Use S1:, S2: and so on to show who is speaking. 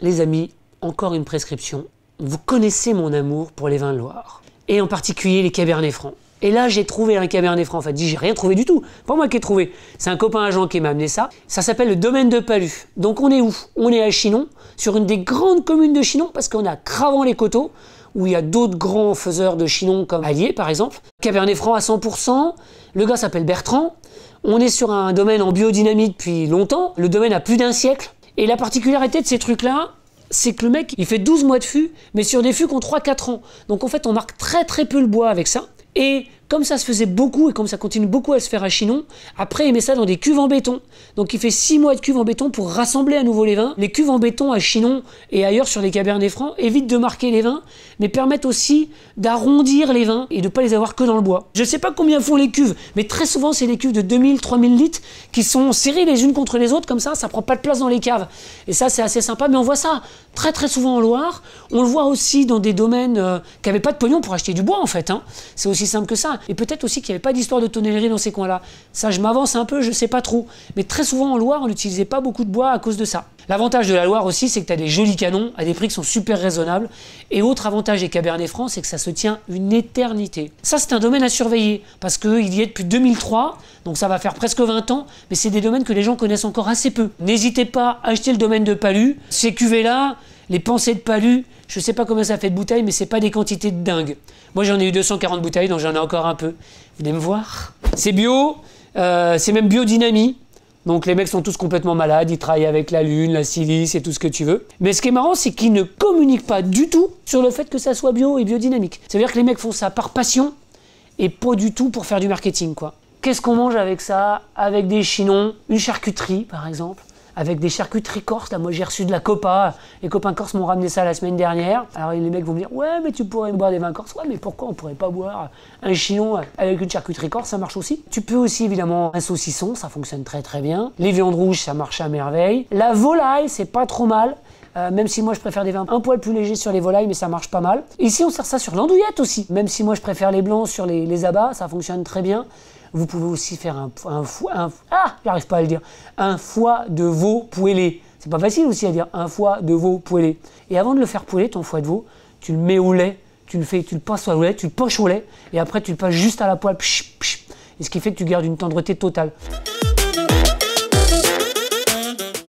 S1: Les amis, encore une prescription. Vous connaissez mon amour pour les vins de Loire, et en particulier les Cabernet Francs. Et là, j'ai trouvé un Cabernet Franc. En j'ai rien trouvé du tout. Pas moi qui ai trouvé. C'est un copain agent qui m'a amené ça. Ça s'appelle le domaine de Palu. Donc, on est où On est à Chinon, sur une des grandes communes de Chinon, parce qu'on a cravant les coteaux, où il y a d'autres grands faiseurs de Chinon, comme Allier, par exemple. Cabernet Franc à 100%. Le gars s'appelle Bertrand. On est sur un domaine en biodynamie depuis longtemps. Le domaine a plus d'un siècle. Et la particularité de ces trucs-là, c'est que le mec, il fait 12 mois de fût, mais sur des fûts qui ont 3-4 ans. Donc en fait, on marque très très peu le bois avec ça. Et comme ça se faisait beaucoup et comme ça continue beaucoup à se faire à Chinon, après il met ça dans des cuves en béton. Donc il fait 6 mois de cuves en béton pour rassembler à nouveau les vins. Les cuves en béton à Chinon et ailleurs sur les cabernets francs évitent de marquer les vins, mais permettent aussi d'arrondir les vins et de ne pas les avoir que dans le bois. Je ne sais pas combien font les cuves, mais très souvent c'est des cuves de 2000-3000 litres qui sont serrées les unes contre les autres, comme ça ça prend pas de place dans les caves. Et ça c'est assez sympa, mais on voit ça très très souvent en Loire. On le voit aussi dans des domaines euh, qui n'avaient pas de pognon pour acheter du bois en fait. Hein. C'est aussi simple que ça. Et peut-être aussi qu'il n'y avait pas d'histoire de tonnellerie dans ces coins-là. Ça, je m'avance un peu, je ne sais pas trop. Mais très souvent en Loire, on n'utilisait pas beaucoup de bois à cause de ça. L'avantage de la Loire aussi, c'est que tu as des jolis canons à des prix qui sont super raisonnables. Et autre avantage des Cabernet francs c'est que ça se tient une éternité. Ça, c'est un domaine à surveiller parce qu'il y est depuis 2003, donc ça va faire presque 20 ans, mais c'est des domaines que les gens connaissent encore assez peu. N'hésitez pas à acheter le domaine de Palu. Ces cuvées-là, les pensées de palu, je ne sais pas comment ça fait de bouteilles, mais ce c'est pas des quantités de dingue. Moi, j'en ai eu 240 bouteilles, donc j'en ai encore un peu. Venez me voir. C'est bio, euh, c'est même biodynamie. Donc les mecs sont tous complètement malades, ils travaillent avec la lune, la silice et tout ce que tu veux. Mais ce qui est marrant, c'est qu'ils ne communiquent pas du tout sur le fait que ça soit bio et biodynamique. C'est-à-dire que les mecs font ça par passion et pas du tout pour faire du marketing, quoi. Qu'est-ce qu'on mange avec ça Avec des chinons, une charcuterie, par exemple avec des charcuteries corses. Là, moi, j'ai reçu de la copa. Les copains corses m'ont ramené ça la semaine dernière. Alors, les mecs vont me dire Ouais, mais tu pourrais boire des vins corses. Ouais, mais pourquoi on pourrait pas boire un chignon avec une charcuterie corse Ça marche aussi. Tu peux aussi, évidemment, un saucisson. Ça fonctionne très, très bien. Les viandes rouges, ça marche à merveille. La volaille, c'est pas trop mal. Euh, même si moi je préfère des vins un poil plus légers sur les volailles, mais ça marche pas mal. Ici, on sert ça sur l'andouillette aussi. Même si moi je préfère les blancs sur les abats, ça fonctionne très bien. Vous pouvez aussi faire un, un, un ah, j'arrive pas à le dire, un foie de veau poêlé. C'est pas facile aussi à dire un foie de veau poêlé. Et avant de le faire poêler, ton foie de veau, tu le mets au lait, tu le fais, tu le passes au lait, tu le poches au lait, et après tu le passes juste à la poêle. et ce qui fait que tu gardes une tendreté totale.